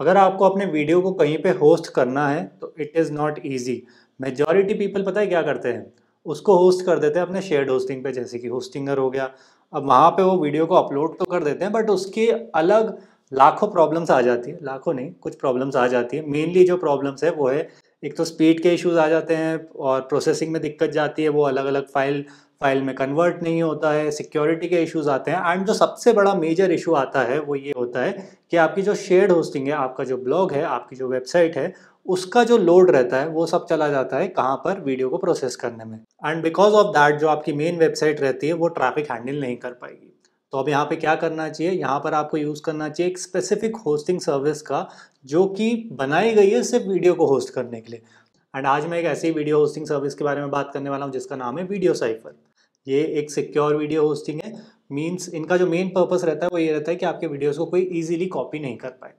अगर आपको अपने वीडियो को कहीं पे होस्ट करना है तो it is not easy majority people पता है क्या करते हैं उसको होस्ट कर देते हैं अपने शेयर्ड होस्टिंग पे जैसे कि होस्टिंगर हो गया अब वहाँ पे वो वीडियो को अपलोड तो कर देते हैं बट उसके अलग लाखों प्रॉब्लम्स आ जाती है लाखों नहीं कुछ प्रॉब्लम्स आ जाती है मेनली जो प्रॉब्लम्स है वो है एक तो स्पीड के इश्यूज आ जाते हैं और प्रोसेसिंग में दिक्कत जाती है वो अलग अलग फाइल फाइल में कन्वर्ट नहीं होता है सिक्योरिटी के इश्यूज आते हैं एंड जो सबसे बड़ा मेजर इशू आता है वो ये होता है कि आपकी जो शेयर्ड होस्टिंग है आपका जो ब्लॉग है आपकी जो वेबसाइट है उसका जो लोड रहता है वो सब चला जाता है कहाँ पर वीडियो को प्रोसेस करने में एंड बिकॉज ऑफ दैट जो आपकी मेन वेबसाइट रहती है वो ट्रैफिक हैंडल नहीं कर पाएगी तो अब यहाँ पे क्या करना चाहिए यहाँ पर आपको यूज़ करना चाहिए एक स्पेसिफिक होस्टिंग सर्विस का जो कि बनाई गई है सिर्फ वीडियो को होस्ट करने के लिए एंड आज मैं एक ऐसी वीडियो होस्टिंग सर्विस के बारे में बात करने वाला हूँ जिसका नाम है वीडियो साइफर ये एक सिक्योर वीडियो होस्टिंग है मीन्स इनका जो मेन पर्पस रहता है वो ये रहता है कि आपके वीडियोस को कोई इजीली कॉपी नहीं कर पाए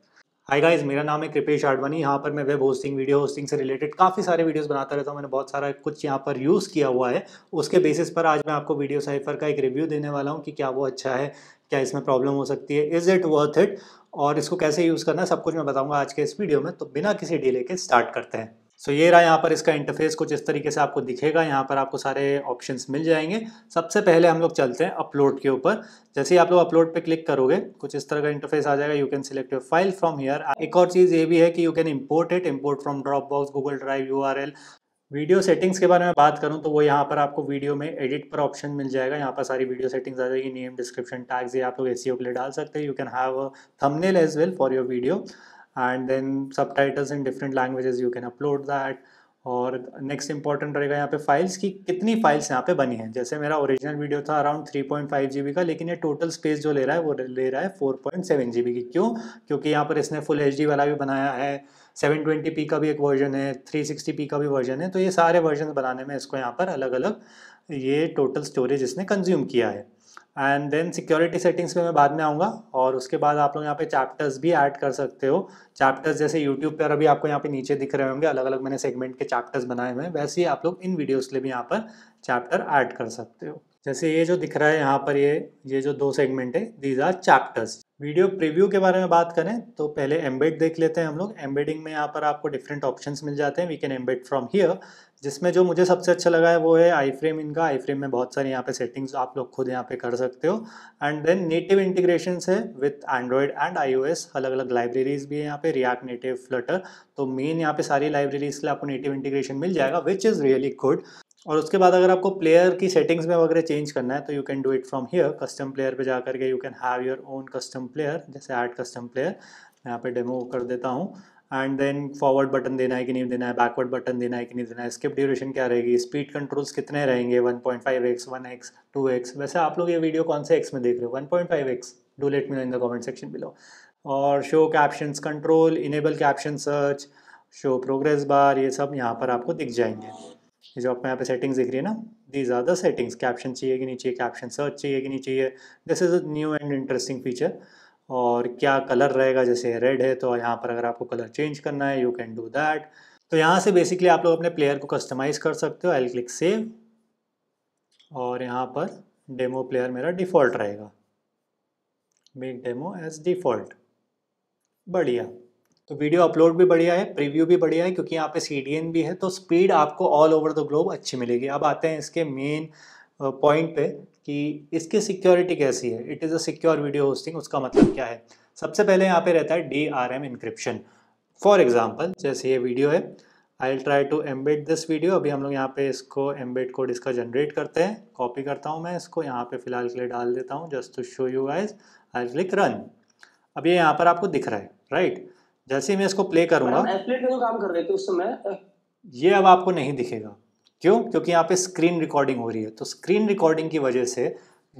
हाय गाइस मेरा नाम है कृपेश आडवाणी यहाँ पर मैं वेब होस्टिंग वीडियो होस्टिंग से रिलेटेड काफ़ी सारे वीडियोस बनाता रहता हूँ मैंने बहुत सारा कुछ यहाँ पर यूज़ किया हुआ है उसके बेसिस पर आज मैं आपको वीडियो साइफर का एक रिव्यू देने वाला हूँ कि क्या वो अच्छा है क्या इसमें प्रॉब्लम हो सकती है इज़ इट वर्थ इट और इसको कैसे यूज़ करना है सब कुछ मैं बताऊँगा आज के इस वीडियो में तो बिना किसी डिले के स्टार्ट करते हैं सो so, ये रहा यहाँ पर इसका इंटरफेस कुछ इस तरीके से आपको दिखेगा यहाँ पर आपको सारे ऑप्शंस मिल जाएंगे सबसे पहले हम लोग चलते हैं अपलोड के ऊपर जैसे ही आप लोग अपलोड पे क्लिक करोगे कुछ इस तरह का इंटरफेस आ जाएगा you can select your file from here एक और चीज़ ये भी है कि you can import it import from drop box Google drive you video settings के बारे में बात करूं तो वो यहाँ पर आपको वीडियो में एडिट पर ऑप्शन मिल जाएगा यहाँ पर सारी वीडियो सेटिंग्स आ जाएगी नेम डिस्क्रिप्शन टैग्स ये आप लोग ए e के लिए डाल सकते हैं you can have thumbnail as well for your video and then subtitles in different languages you can upload that और नेक्स्ट इंपॉर्टेंट रहेगा यहाँ पे फाइल्स की कितनी फाइल्स यहाँ पे बनी हैं जैसे मेरा ओरिजिनल वीडियो था अराउंड 3.5 जीबी का लेकिन ये टोटल स्पेस जो ले रहा है वो ले रहा है 4.7 जीबी की क्यों क्योंकि यहाँ पर इसने फुल एच वाला भी बनाया है 720p का भी एक वर्जन है 360p का भी वर्जन है तो ये सारे वर्जन बनाने में इसको यहाँ पर अलग अलग ये टोटल स्टोरेज इसने कंज्यूम किया है एंड देन सिक्योरिटी सेटिंग्स पे मैं बाद में आऊँगा और उसके बाद आप लोग यहाँ पे चैप्टर्स भी ऐड कर सकते हो चैप्टर्स जैसे यूट्यूब पर अभी आपको यहाँ पे नीचे दिख रहे होंगे अलग अलग मैंने सेगमेंट के चैप्टर्स बनाए हुए हैं वैसे ही आप लोग इन वीडियोज के लिए भी यहाँ पर चैप्टर ऐड कर सकते हो जैसे ये जो दिख रहा है यहाँ पर ये ये जो दो सेगमेंट है these are chapters video preview के बारे में बात करें तो पहले एम्बेड देख लेते हैं हम लोग एम्बेडिंग में यहाँ पर आपको डिफरेंट ऑप्शंस मिल जाते हैं we can embed from here जिसमें जो मुझे सबसे अच्छा लगा है वो है आई फ्रेम इनका आई फ्रेम में बहुत सारे यहाँ पे सेटिंग्स आप लोग खुद यहाँ पे कर सकते हो एंड देन नेटिव इंटीग्रेशन है विथ एंड्रॉयड एंड आई अलग अलग लाइब्रेरीज भी है यहाँ पे रियाक नेटिव फ्लटर तो मेन यहाँ पे सारी लाइब्रेरीज के लिए आपको नेटिव इंटीग्रेशन मिल जाएगा विच इज़ रियली गुड और उसके बाद अगर आपको प्लेयर की सेटिंग्स में वगैरह चेंज करना है तो you can do it from here custom player पे जा करके you can have your own custom player जैसे ऐड कस्टम प्लेयर मैं यहाँ पे डेमो कर देता हूँ एंड देन फॉरवर्ड बटन देना है कि नहीं देना है बैकवर्ड बटन देना है कि नहीं देना है स्किप ड्यूरेशन क्या रहेगी स्पीड कंट्रोल्स कितने रहेंगे one one point five x x two x वैसे आप लोग ये वीडियो कौन से एक्स में देख रहे हो one point five x do let me know in the comment section below और show caption control enable caption search show progress bar ये सब यहाँ पर आपको दिख जाएंगे ये जो आपको यहाँ पे सेटिंग्स दिख रही है ना these are the settings caption चाहिए कि नहीं चाहिए कैप्शन सर्च चाहिए कि नहीं चाहिए this is a new and interesting feature और क्या कलर रहेगा जैसे रेड है तो यहाँ पर अगर आपको कलर चेंज करना है यू कैन डू दैट तो यहाँ से बेसिकली आप लोग अपने प्लेयर को कस्टमाइज़ कर सकते हो आई क्लिक सेव और यहाँ पर डेमो प्लेयर मेरा डिफ़ॉल्ट रहेगा मेक डेमो एज डिफ़ॉल्ट बढ़िया तो वीडियो अपलोड भी बढ़िया है प्रीव्यू भी बढ़िया है क्योंकि यहाँ पे सी भी है तो स्पीड आपको ऑल ओवर द ग्लोब अच्छी मिलेगी अब आते हैं इसके मेन पॉइंट पे कि इसकी सिक्योरिटी कैसी है it is a secure video hosting उसका मतलब क्या है सबसे पहले यहाँ पे रहता है D R M encryption for example जैसे ये वीडियो है I will try to embed this video अभी हम लोग यहाँ पे इसको एम्बेड कोड इसका जनरेट करते हैं कॉपी करता हूँ मैं इसको यहाँ पे फिलहाल के लिए डाल देता हूँ just to show you guys I click run अब ये यहाँ पर आपको दिख रहा है राइट right? जैसे ही मैं इसको प्ले करूंगा काम कर रहे थे उस समय ये अब आपको नहीं दिखेगा क्यों क्योंकि यहाँ पे स्क्रीन रिकॉर्डिंग हो रही है तो स्क्रीन रिकॉर्डिंग की वजह से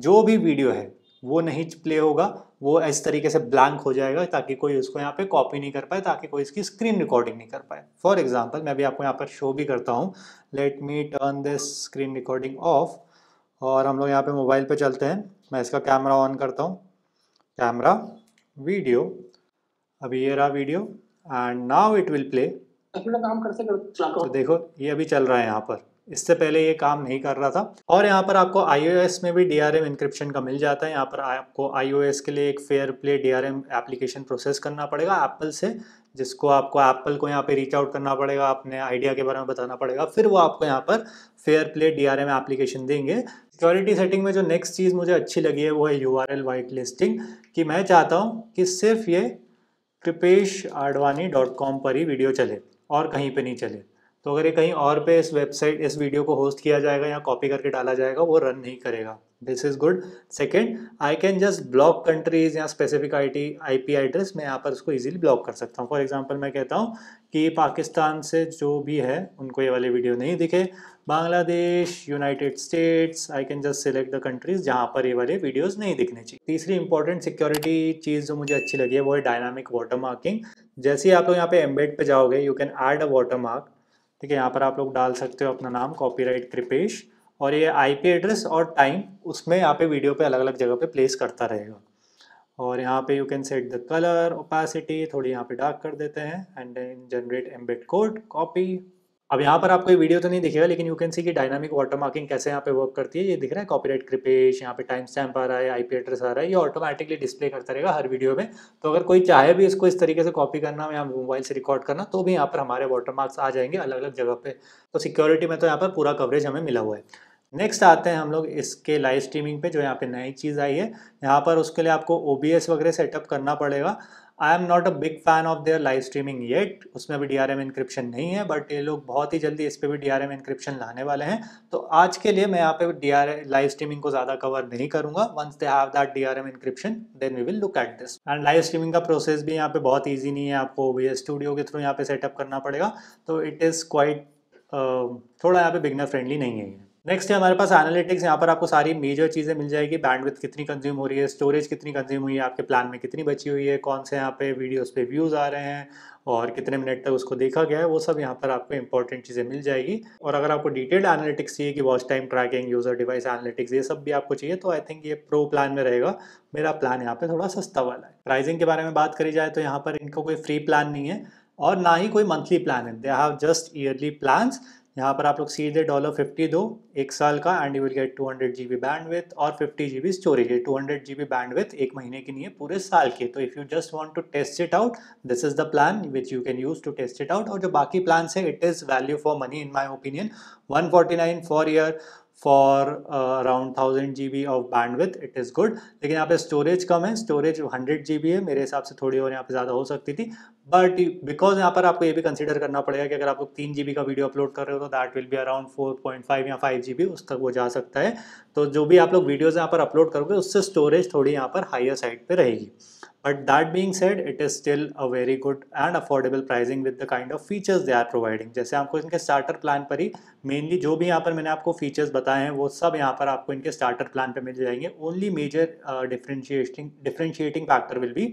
जो भी वीडियो है वो नहीं प्ले होगा वो इस तरीके से ब्लैंक हो जाएगा ताकि कोई उसको यहाँ पे कॉपी नहीं कर पाए ताकि कोई इसकी स्क्रीन रिकॉर्डिंग नहीं कर पाए फॉर एग्जाम्पल मैं भी आपको यहाँ पर शो भी करता हूँ let me turn this screen recording off और हम लोग यहाँ पे मोबाइल पे चलते हैं मैं इसका कैमरा ऑन करता हूँ कैमरा वीडियो अभी ये रहा video and now it will play काम कर सकते तो देखो ये अभी चल रहा है यहाँ पर इससे पहले ये काम नहीं कर रहा था और यहाँ पर आपको iOS में भी डी आर एम इंक्रिप्शन का मिल जाता है यहाँ पर आपको iOS के लिए एक fair play D R M application process करना पड़ेगा एप्पल से जिसको आपको एप्पल को यहाँ पे रीच आउट करना पड़ेगा अपने आइडिया के बारे में बताना पड़ेगा फिर वो आपको यहाँ पर fair play D R M application देंगे सिक्योरिटी सेटिंग में जो नेक्स्ट चीज़ मुझे अच्छी लगी है वो है U R L white listing कि मैं चाहता हूँ कि सिर्फ ये कृपेश आडवाणी डॉट कॉम पर ही वीडियो चले और कहीं पे नहीं चले तो अगर ये कहीं और पे इस वेबसाइट इस वीडियो को होस्ट किया जाएगा या कॉपी करके डाला जाएगा वो रन नहीं करेगा this is good second I can just block countries या specific I T I P address मैं यहाँ पर उसको ईजिली ब्लॉक कर सकता हूँ फॉर एग्जाम्पल मैं कहता हूँ कि पाकिस्तान से जो भी है उनको ये वाली वीडियो नहीं दिखे Bangladesh United States I can just select the countries जहाँ पर ये वाले वीडियोज़ नहीं दिखने चाहिए तीसरी इंपॉर्टेंट सिक्योरिटी चीज़ जो मुझे अच्छी लगी है वो है डायनामिक वाटर मार्किंग जैसे ही आप लोग यहाँ पे एम्बेड पर जाओगे you can add a watermark ठीक है यहाँ पर आप लोग डाल सकते हो अपना नाम राइट कृपेश और ये आईपी एड्रेस और टाइम उसमें यहाँ पे वीडियो पे अलग अलग जगह पे प्लेस करता रहेगा और यहाँ पे you can set the colour opacity थोड़ी यहाँ पे डार्क कर देते हैं and then generate embed code copy अब यहाँ पर आपको ये वीडियो तो नहीं दिखेगा लेकिन यू कैन सी कि डायनामिक वाटर मार्किंग कैसे यहाँ पे वर्क करती है ये दिख रहा है कॉपीराइट क्रिपेश यहाँ पे टाइम स्टैम्प आ रहा है आईपी एड्रेस आ रहा है ये ऑटोमेटिकली डिस्प्ले करता रहेगा हर वीडियो में तो अगर कोई चाहे भी इसको इस तरीके से कॉपी करना या मोबाइल से रिकॉर्ड करना तो भी यहाँ पर हमारे वाटर मार्क्स आ जाएंगे अलग अलग जगह पर तो सिक्योरिटी में तो यहाँ पर पूरा कवरेज हमें मिला हुआ है नेक्स्ट आते हैं हम लोग इसके लाइव स्ट्रीमिंग पे जो यहाँ पे नई चीज़ आई है यहाँ पर उसके लिए आपको ओ वगैरह सेटअप करना पड़ेगा I am not a big fan of their live streaming yet उसमें भी डी आर एम इनक्रिप्शन नहीं है बट ये लोग बहुत ही जल्दी इस पर भी डी आर एम इनक्रिप्शन लाने वाले हैं तो आज के लिए मैं यहाँ पे डी आर लाइव स्ट्रीमिंग को ज़्यादा कवर नहीं करूँगा once they have that D R M encryption then we will look at this and live streaming का प्रोसेस भी यहाँ पे बहुत ईजी नहीं है आपको ओ स्टूडियो के थ्रू यहाँ पे सेटअप करना पड़ेगा तो इट इज़ क्वाइट थोड़ा यहाँ पे बिगनर फ्रेंडली नहीं है नेक्स्ट है हमारे पास एनालिटिक्स यहाँ पर आपको सारी मेजर चीज़ें मिल जाएगी बैंडविथ कितनी कंज्यूम हो रही है स्टोरेज कितनी कंज्यूम हुई है आपके प्लान में कितनी बची हुई है कौन से यहाँ पे वीडियोस पे व्यूज़ आ रहे हैं और कितने मिनट तक उसको देखा गया है वो सब यहाँ पर आपको इंपॉर्टेंट चीज़ें मिल जाएगी और अगर आपको डिटेल्ड एनालिटिक्स चाहिए कि watch time tracking user device analytics ये सब भी आपको चाहिए तो आई थिंक ये प्रो प्लान में रहेगा मेरा प्लान यहाँ पर थोड़ा सस्ता वाला है प्राइजिंग के बारे में बात करी जाए तो यहाँ पर इनका कोई फ्री प्लान नहीं है और ना ही कोई मंथली प्लान है they have just yearly plans यहाँ पर आप लोग सीधे डॉलर फिफ्टी दो एक साल का and you will get two hundred G B bandwidth और फिफ्टी जी बी स्टोरेज है two hundred G B bandwidth एक महीने के लिए पूरे साल के तो if you just want to test it out this is the plan which you can use to test it out और जो बाकी प्लान है it is value for money in my opinion one forty nine for year for around thousand G B of bandwidth it is good लेकिन यहाँ पे storage कम है storage hundred G B है मेरे हिसाब से थोड़ी और यहाँ पे ज़्यादा हो सकती थी बट बिकॉज यहाँ पर आपको ये भी कंसिडर करना पड़ेगा कि अगर आप लोग तीन जी बी का वीडियो अपलोड कर रहे हो तो दैट विल भी अराउंड फोर पॉइंट फाइव या फाइव जी बी उस तक वो जा सकता है तो जो भी आप लोग वीडियोज़ यहाँ पर अपलोड करोगे उससे स्टोरेज थोड़ी यहाँ पर हाइयर साइड पर रहेगी But that being said, it is still a very good and affordable pricing with the kind of features they are providing. जैसे आपको इनके starter plan पर ही mainly जो भी यहाँ पर मैंने आपको features बताए हैं वो सब यहाँ पर आपको इनके starter plan पे मिल जाएंगे Only major uh, differentiating differentiating factor will be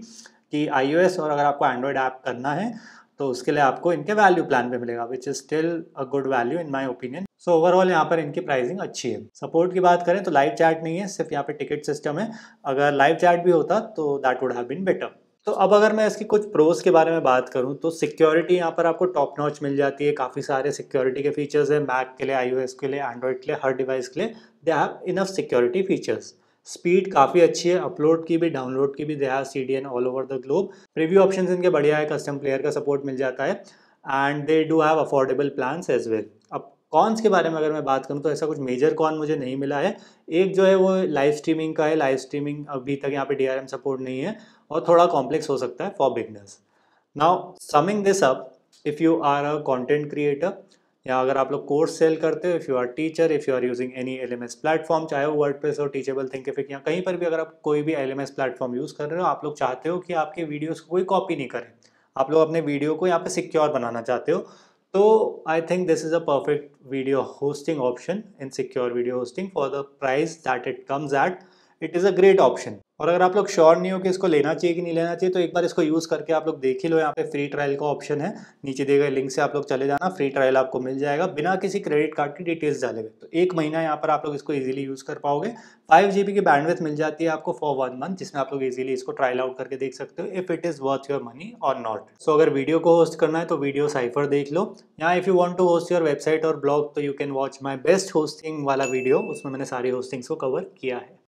कि iOS और अगर आपको Android app करना है तो उसके लिए आपको इनके value plan पे मिलेगा which is still a good value in my opinion so overall यहाँ पर इनकी प्राइसिंग अच्छी है सपोर्ट की बात करें तो लाइव चार्ट नहीं है सिर्फ यहाँ पे टिकट सिस्टम है अगर लाइव चार्ट भी होता तो that would have been better तो अब अगर मैं इसकी कुछ प्रोस के बारे में बात करूँ तो सिक्योरिटी यहाँ पर आपको टॉप नॉच मिल जाती है काफ़ी सारे सिक्योरिटी के फीचर्स हैं मैक के लिए आई के लिए एंड्रॉयड के लिए हर डिवाइस के लिए they have enough security features speed काफ़ी अच्छी है अपलोड की भी डाउनलोड की भी they have C D N all over the globe review option इनके बढ़िया है कस्टम प्लेयर का सपोर्ट मिल जाता है and they do have affordable plans as well अब कॉन्स के बारे में अगर मैं बात करूँ तो ऐसा कुछ मेजर कॉन मुझे नहीं मिला है एक जो है वो लाइव स्ट्रीमिंग का है लाइव स्ट्रीमिंग अभी तक यहाँ पे डी सपोर्ट नहीं है और थोड़ा कॉम्प्लेक्स हो सकता है for beginners now summing this up if you are a content creator या अगर आप लोग कोर्स सेल करते हो if you are teacher if you are using any L M S platform चाहे वो वर्ड प्रेस हो टीचेबल थिंकिफिक या कहीं पर भी अगर आप कोई भी L M S platform use कर रहे हो आप लोग चाहते हो कि आपके वीडियोज़ को कोई कॉपी नहीं करें आप लोग अपने वीडियो को यहाँ पे सिक्योर बनाना चाहते हो So I think this is a perfect video hosting option in secure video hosting for the price that it comes at it is a great option और अगर आप लोग श्योर नहीं हो कि इसको लेना चाहिए कि नहीं लेना चाहिए तो एक बार इसको यूज़ करके आप लोग देख ही लो यहाँ पे फ्री ट्रायल का ऑप्शन है नीचे दिए गए लिंक से आप लोग चले जाना फ्री ट्रायल आपको मिल जाएगा बिना किसी क्रेडिट कार्ड की डिटेल्स डाले हुए तो एक महीना यहाँ पर आप लोग इसको इजिली यूज़ कर पाओगे फाइव जी की बैंडविथ मिल जाती है आपको फॉर वन मंथ जिसमें आप लोग इजिली इसको ट्रायल आउट करके देख सकते हो if it is worth your money और नॉट सो अगर वीडियो को होस्ट करना है तो वीडियो साइफर देख लो या if you want to host your website और ब्लॉग तो you can watch my best hosting वाला वीडियो उसमें मैंने सारी होस्टिंग्स को कवर किया है